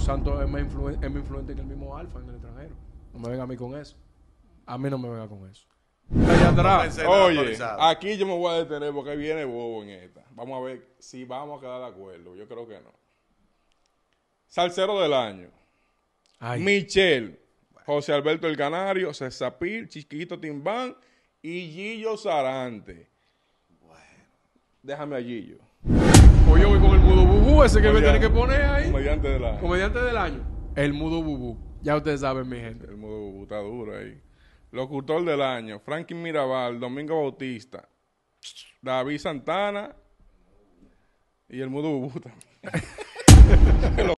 Santos es más, influente que el mismo Alfa en el extranjero. No me venga a mí con eso. A mí no me venga con eso. Oye, aquí yo me voy a detener porque viene bobo en esta. Vamos a ver si vamos a quedar de acuerdo. Yo creo que no. Salcero del año. Ay. Michel, José Alberto el Canario, César Pil, Chiquito Timbán y Gillo Sarante. Bueno. Déjame a Gillo ese que me tiene que poner ahí. Comediante del año. Comediante del año. El Mudo Bubú. Ya ustedes saben, mi gente. El Mudo Bubú está duro ahí. Locutor del año. Franklin Mirabal, Domingo Bautista, David Santana y el Mudo Bubú también.